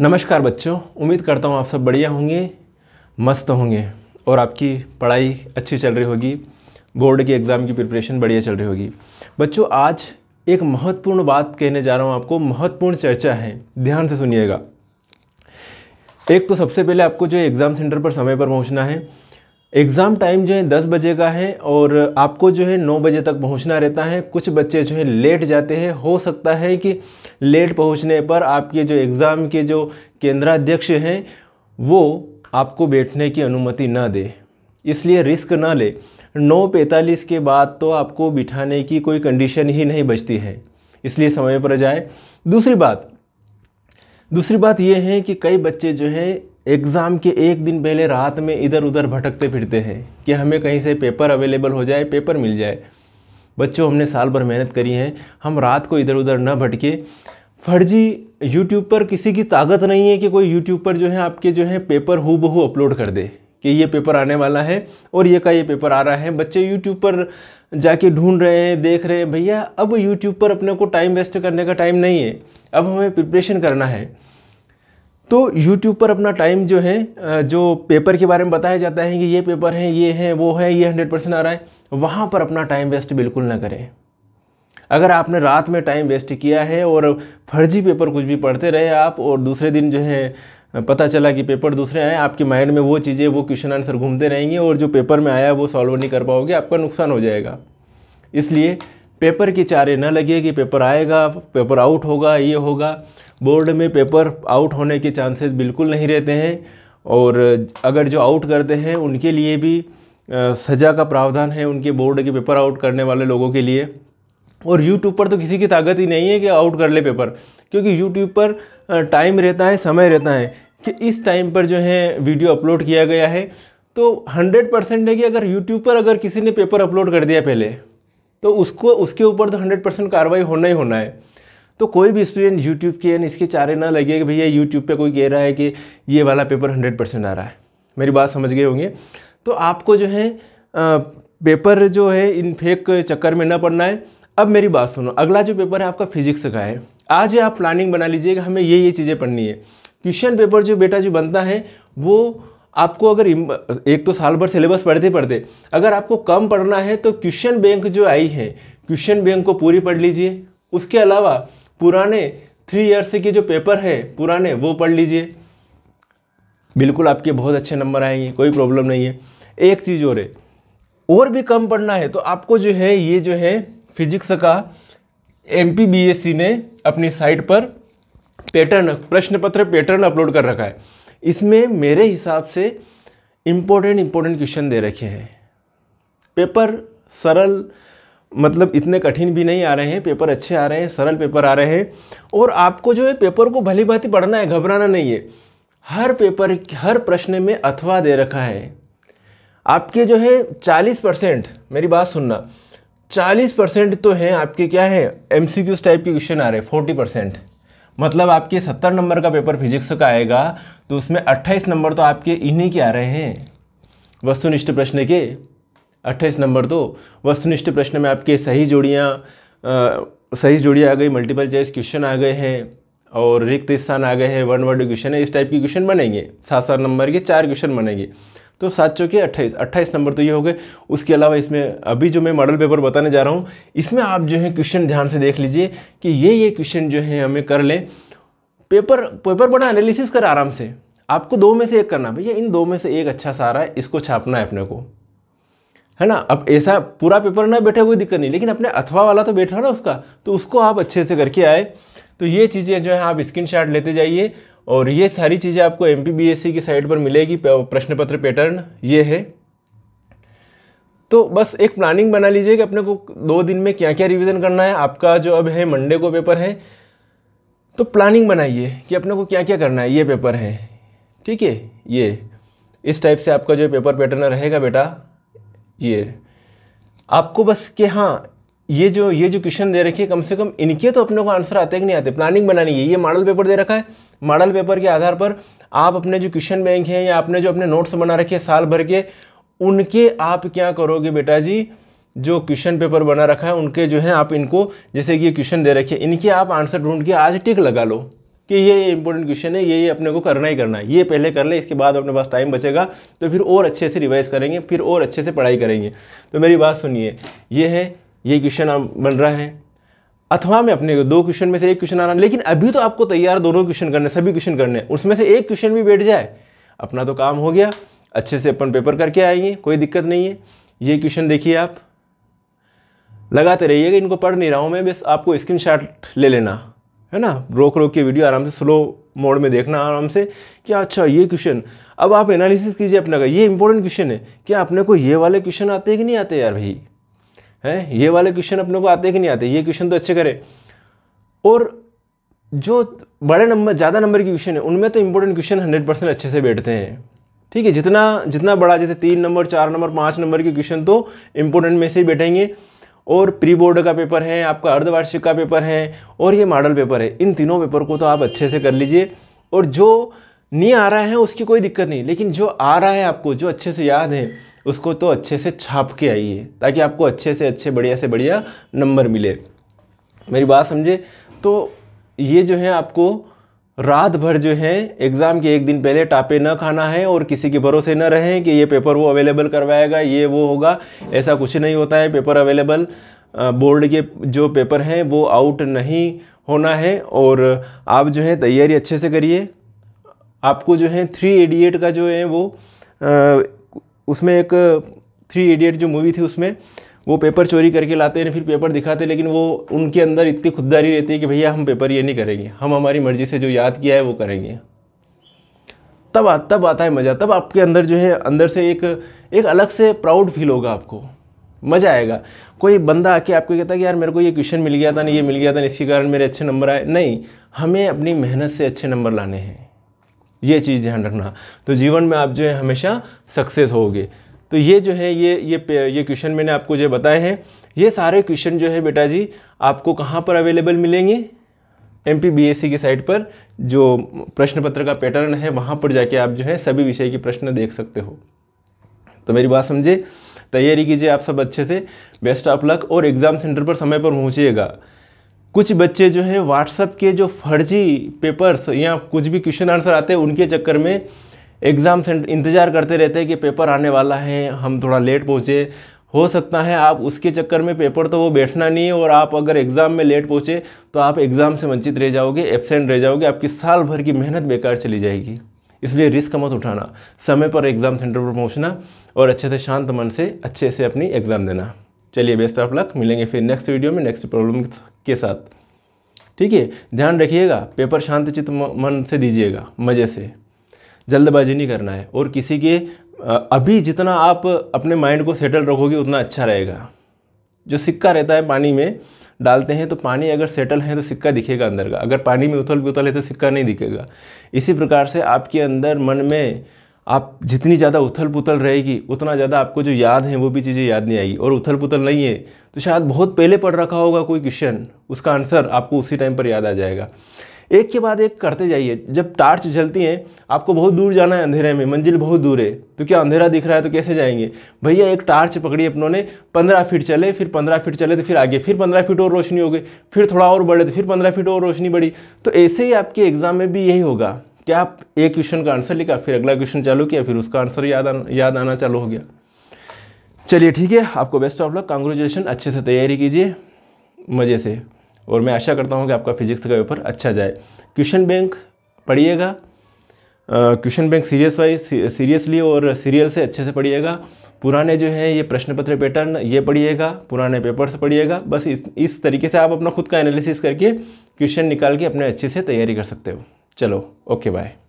नमस्कार बच्चों उम्मीद करता हूँ आप सब बढ़िया होंगे मस्त होंगे और आपकी पढ़ाई अच्छी चल रही होगी बोर्ड के एग्ज़ाम की प्रिपरेशन बढ़िया चल रही होगी बच्चों आज एक महत्वपूर्ण बात कहने जा रहा हूँ आपको महत्वपूर्ण चर्चा है ध्यान से सुनिएगा एक तो सबसे पहले आपको जो एग्ज़ाम सेंटर पर समय पर पहुँचना है एग्ज़ाम टाइम जो है दस बजे का है और आपको जो है नौ बजे तक पहुंचना रहता है कुछ बच्चे जो है लेट जाते हैं हो सकता है कि लेट पहुंचने पर आपके जो एग्ज़ाम के जो केंद्राध्यक्ष हैं वो आपको बैठने की अनुमति ना दे इसलिए रिस्क ना ले नौ पैंतालीस के बाद तो आपको बिठाने की कोई कंडीशन ही नहीं बचती है इसलिए समय पर जाए दूसरी बात दूसरी बात ये है कि कई बच्चे जो हैं एग्ज़ाम के एक दिन पहले रात में इधर उधर भटकते फिरते हैं कि हमें कहीं से पेपर अवेलेबल हो जाए पेपर मिल जाए बच्चों हमने साल भर मेहनत करी है हम रात को इधर उधर न भटके फर्जी यूट्यूब पर किसी की ताकत नहीं है कि कोई यूट्यूब पर जो है आपके जो है पेपर हु बहू अपलोड कर दे कि ये पेपर आने वाला है और ये का ये पेपर आ रहा है बच्चे यूट्यूब पर जाके ढूंढ रहे हैं देख रहे हैं भैया अब यूट्यूब पर अपने को टाइम वेस्ट करने का टाइम नहीं है अब हमें प्रिपरेशन करना है तो YouTube पर अपना टाइम जो है जो पेपर के बारे में बताया जाता है कि ये पेपर हैं ये हैं वो है ये हंड्रेड परसेंट आ रहा है वहाँ पर अपना टाइम वेस्ट बिल्कुल ना करें अगर आपने रात में टाइम वेस्ट किया है और फर्जी पेपर कुछ भी पढ़ते रहे आप और दूसरे दिन जो है पता चला कि पेपर दूसरे आए आपके माइंड में वो चीज़ें वो क्वेश्चन आंसर घूमते रहेंगे और जो पेपर में आया वो सॉल्व नहीं कर पाओगे आपका नुकसान हो जाएगा इसलिए पेपर की चारे न लगे कि पेपर आएगा पेपर आउट होगा ये होगा बोर्ड में पेपर आउट होने के चांसेस बिल्कुल नहीं रहते हैं और अगर जो आउट करते हैं उनके लिए भी सज़ा का प्रावधान है उनके बोर्ड के पेपर आउट करने वाले लोगों के लिए और यूट्यूब पर तो किसी की ताकत ही नहीं है कि आउट कर ले पेपर क्योंकि यूट्यूब पर टाइम रहता है समय रहता है कि इस टाइम पर जो है वीडियो अपलोड किया गया है तो 100 परसेंट है कि अगर यूट्यूब पर अगर किसी ने पेपर अपलोड कर दिया पहले तो उसको उसके ऊपर तो हंड्रेड परसेंट कार्रवाई होना ही होना है तो कोई भी स्टूडेंट यूट्यूब के यानी इसके चारे ना लगे कि भैया यूट्यूब पे कोई कह रहा है कि ये वाला पेपर हंड्रेड परसेंट आ रहा है मेरी बात समझ गए होंगे तो आपको जो है पेपर जो है इन फेक चक्कर में ना पड़ना है अब मेरी बात सुनो अगला जो पेपर है आपका फिजिक्स का है आज आप प्लानिंग बना लीजिएगा हमें ये ये चीज़ें पढ़नी है क्वेश्चन पेपर जो बेटा जो बनता है वो आपको अगर एक तो साल भर सिलेबस पढ़ते पढ़ते अगर आपको कम पढ़ना है तो क्वेश्चन बैंक जो आई है क्वेश्चन बैंक को पूरी पढ़ लीजिए उसके अलावा पुराने थ्री ईयर्स के जो पेपर है पुराने वो पढ़ लीजिए बिल्कुल आपके बहुत अच्छे नंबर आएंगे कोई प्रॉब्लम नहीं है एक चीज़ और है और भी कम पढ़ना है तो आपको जो है ये जो है फिजिक्स का एम ने अपनी साइट पर पैटर्न प्रश्न पत्र पैटर्न अपलोड कर रखा है इसमें मेरे हिसाब से इम्पोर्टेंट इम्पोर्टेंट क्वेश्चन दे रखे हैं पेपर सरल मतलब इतने कठिन भी नहीं आ रहे हैं पेपर अच्छे आ रहे हैं सरल पेपर आ रहे हैं और आपको जो है पेपर को भली भांति पढ़ना है घबराना नहीं है हर पेपर हर प्रश्न में अथवा दे रखा है आपके जो है चालीस परसेंट मेरी बात सुनना चालीस परसेंट तो हैं आपके क्या है एमसीक्यूज टाइप के क्वेश्चन आ रहे हैं फोर्टी परसेंट मतलब आपके सत्तर नंबर का पेपर फिजिक्स का आएगा तो उसमें अट्ठाईस नंबर तो आपके इन्हीं के आ रहे हैं वस्तुनिष्ठ प्रश्न के अट्ठाईस नंबर तो वस्तुनिष्ठ प्रश्न में आपके सही जोड़ियाँ सही जोड़ियाँ आ गई मल्टीपल चॉइस क्वेश्चन आ गए हैं और रिक्त स्थान आ गए हैं वन वर्ड क्वेश्चन है इस टाइप के क्वेश्चन बनेंगे सात सात नंबर के चार क्वेश्चन बनेंगे तो सात चौके अट्ठाईस अट्ठाईस नंबर तो ये हो गए उसके अलावा इसमें अभी जो मैं मॉडल पेपर बताने जा रहा हूँ इसमें आप जो है क्वेश्चन ध्यान से देख लीजिए कि ये ये क्वेश्चन जो है हमें कर लें पेपर पेपर बड़ा एनालिसिस कर आराम से आपको दो में से एक करना भैया इन दो में से एक अच्छा सा रहा है इसको छापना है अपने को है ना अब ऐसा पूरा पेपर ना बैठे कोई दिक्कत नहीं लेकिन अपने अथवा वाला तो बैठ रहा ना उसका तो उसको आप अच्छे से करके आए तो ये चीज़ें जो है आप स्क्रीन लेते जाइए और ये सारी चीज़ें आपको एम e की साइट पर मिलेगी प्रश्न पत्र पैटर्न ये है तो बस एक प्लानिंग बना लीजिए कि अपने को दो दिन में क्या क्या रिवीजन करना है आपका जो अब है मंडे को पेपर है तो प्लानिंग बनाइए कि अपने को क्या क्या करना है ये पेपर है ठीक है ये इस टाइप से आपका जो पेपर पैटर्न रहेगा बेटा ये आपको बस कि हाँ ये जो ये जो क्वेश्चन दे रखी है कम से कम इनके तो अपने को आंसर आते कि नहीं आते प्लानिंग बनानी है ये मॉडल पेपर दे रखा है मॉडल पेपर के आधार पर आप अपने जो क्वेश्चन बैंक हैं या आपने जो अपने नोट्स बना रखे हैं साल भर के उनके आप क्या करोगे बेटा जी जो क्वेश्चन पेपर बना रखा है उनके जो है आप इनको जैसे कि ये क्वेश्चन दे रखे इनके आप आंसर ढूंढ के आज टिक लगा लो कि ये इंपॉर्टेंट क्वेश्चन है ये ये अपने को करना ही करना है ये पहले कर लें इसके बाद अपने पास टाइम बचेगा तो फिर और अच्छे से रिवाइज करेंगे फिर और अच्छे से पढ़ाई करेंगे तो मेरी बात सुनिए ये है ये क्वेश्चन बन रहा है अथवा में अपने दो क्वेश्चन में से एक क्वेश्चन आना लेकिन अभी तो आपको तैयार दोनों क्वेश्चन करने सभी क्वेश्चन करने उसमें से एक क्वेश्चन भी बैठ जाए अपना तो काम हो गया अच्छे से अपन पेपर करके आएंगे कोई दिक्कत नहीं है ये क्वेश्चन देखिए आप लगाते रहिएगा इनको पढ़ नहीं रहा हूँ मैं बस आपको स्क्रीन ले लेना है ना रोक रोक के वीडियो आराम से स्लो मोड में देखना आराम से कि अच्छा ये क्वेश्चन अब आप एनालिसिस कीजिए अपना का ये इंपॉर्टेंट क्वेश्चन है क्या अपने को ये वाले क्वेश्चन आते हैं कि नहीं आते यार भाई हैं ये वाले क्वेश्चन अपने को आते कि नहीं आते ये क्वेश्चन तो अच्छे करें और जो बड़े नंबर ज़्यादा नंबर के क्वेश्चन है उनमें तो इंपॉर्टेंट क्वेश्चन हंड्रेड परसेंट अच्छे से बैठते हैं ठीक है जितना जितना बड़ा जैसे तीन नंबर चार नंबर पाँच नंबर के क्वेश्चन तो इम्पोर्टेंट में से ही बैठेंगे और प्री बोर्ड का पेपर है आपका अर्धवार्षिक का पेपर है और ये मॉडल पेपर है इन तीनों पेपर को तो आप अच्छे से कर लीजिए और जो नहीं आ रहा है उसकी कोई दिक्कत नहीं लेकिन जो आ रहा है आपको जो अच्छे से याद है उसको तो अच्छे से छाप के आइए ताकि आपको अच्छे से अच्छे बढ़िया से बढ़िया नंबर मिले मेरी बात समझे तो ये जो है आपको रात भर जो है एग्ज़ाम के एक दिन पहले टापे न खाना है और किसी के भरोसे न रहें कि ये पेपर वो अवेलेबल करवाएगा ये वो होगा ऐसा कुछ नहीं होता है पेपर अवेलेबल बोर्ड के जो पेपर हैं वो आउट नहीं होना है और आप जो है तैयारी अच्छे से करिए आपको जो है थ्री एडियट का जो है वो आ, उसमें एक थ्री एडियट जो मूवी थी उसमें वो पेपर चोरी करके लाते हैं फिर पेपर दिखाते लेकिन वो उनके अंदर इतनी खुददारी रहती है कि भैया हम पेपर ये नहीं करेंगे हम हमारी मर्ज़ी से जो याद किया है वो करेंगे तब आ, तब आता है मज़ा तब आपके अंदर जो है अंदर से एक एक अलग से प्राउड फील होगा आपको मज़ा आएगा कोई बंदा आके आपको कहता है कि यार मेरे को ये क्वेश्चन मिल गया था नहीं ये मिल गया था इसके कारण मेरे अच्छे नंबर आए नहीं हमें अपनी मेहनत से अच्छे नंबर लाने हैं ये चीज़ ध्यान रखना तो जीवन में आप जो है हमेशा सक्सेस होगे तो ये जो है ये ये ये क्वेश्चन मैंने आपको जो बताए हैं ये सारे क्वेश्चन जो है बेटा जी आपको कहाँ पर अवेलेबल मिलेंगे एम पी की साइट पर जो प्रश्न पत्र का पैटर्न है वहाँ पर जाके आप जो है सभी विषय के प्रश्न देख सकते हो तो मेरी बात समझे तैयारी कीजिए आप सब अच्छे से बेस्ट ऑफ लक और एग्ज़ाम सेंटर पर समय पर पहुँचिएगा कुछ बच्चे जो है व्हाट्सअप के जो फर्जी पेपर्स या कुछ भी क्वेश्चन आंसर आते हैं उनके चक्कर में एग्ज़ाम सेंटर इंतज़ार करते रहते हैं कि पेपर आने वाला है हम थोड़ा लेट पहुँचे हो सकता है आप उसके चक्कर में पेपर तो वो बैठना नहीं है और आप अगर एग्ज़ाम में लेट पहुँचे तो आप एग्ज़ाम से वंचित रह जाओगे एबसेंट रह जाओगे आपकी साल भर की मेहनत बेकार चली जाएगी इसलिए रिस्क मत उठाना समय पर एग्ज़ाम सेंटर पर पहुँचना और अच्छे से शांत मन से अच्छे से अपनी एग्ज़ाम देना चलिए बेस्ट ऑफ लक मिलेंगे फिर नेक्स्ट वीडियो में नेक्स्ट प्रॉब्लम के साथ ठीक है ध्यान रखिएगा पेपर शांत चित्त मन से दीजिएगा मज़े से जल्दबाजी नहीं करना है और किसी के अभी जितना आप अपने माइंड को सेटल रखोगे उतना अच्छा रहेगा जो सिक्का रहता है पानी में डालते हैं तो पानी अगर सेटल है तो सिक्का दिखेगा अंदर का अगर पानी में उथल पुथल है तो सिक्का नहीं दिखेगा इसी प्रकार से आपके अंदर मन में आप जितनी ज़्यादा उथल पुथल रहेगी उतना ज़्यादा आपको जो याद है वो भी चीज़ें याद नहीं आएगी और उथल पुथल नहीं है तो शायद बहुत पहले पढ़ रखा होगा कोई क्वेश्चन उसका आंसर आपको उसी टाइम पर याद आ जाएगा एक के बाद एक करते जाइए जब टार्च जलती हैं आपको बहुत दूर जाना है अंधेरे में मंजिल बहुत दूर है तो क्या अंधेरा दिख रहा है तो कैसे जाएंगे भैया एक टार्च पकड़ी अपनों ने पंद्रह फीट चले फिर पंद्रह फीट चले तो फिर आगे फिर पंद्रह फीट और रोशनी हो गई फिर थोड़ा और बढ़े तो फिर पंद्रह फीट और रोशनी बढ़ी तो ऐसे ही आपके एग्ज़ाम में भी यही होगा क्या आप एक क्वेश्चन का आंसर लिखा फिर अगला क्वेश्चन चालू किया फिर उसका आंसर याद आना याद आना चालू हो गया चलिए ठीक है आपको बेस्ट ऑफ लक कॉन्ग्रेचुलेसन अच्छे से तैयारी कीजिए मज़े से और मैं आशा करता हूँ कि आपका फिजिक्स का पेपर अच्छा जाए क्वेश्चन बैंक पढ़िएगा question bank serious wise seriously और सीरियल से अच्छे से पढ़िएगा पुराने जो हैं ये प्रश्न पत्र पैटर्न ये पढ़िएगा पुराने पेपर से पढ़िएगा बस इस इस तरीके से आप अपना खुद का एनालिसिस करके क्वेश्चन निकाल के अपने अच्छे से तैयारी कर सकते हो चलो ओके बाय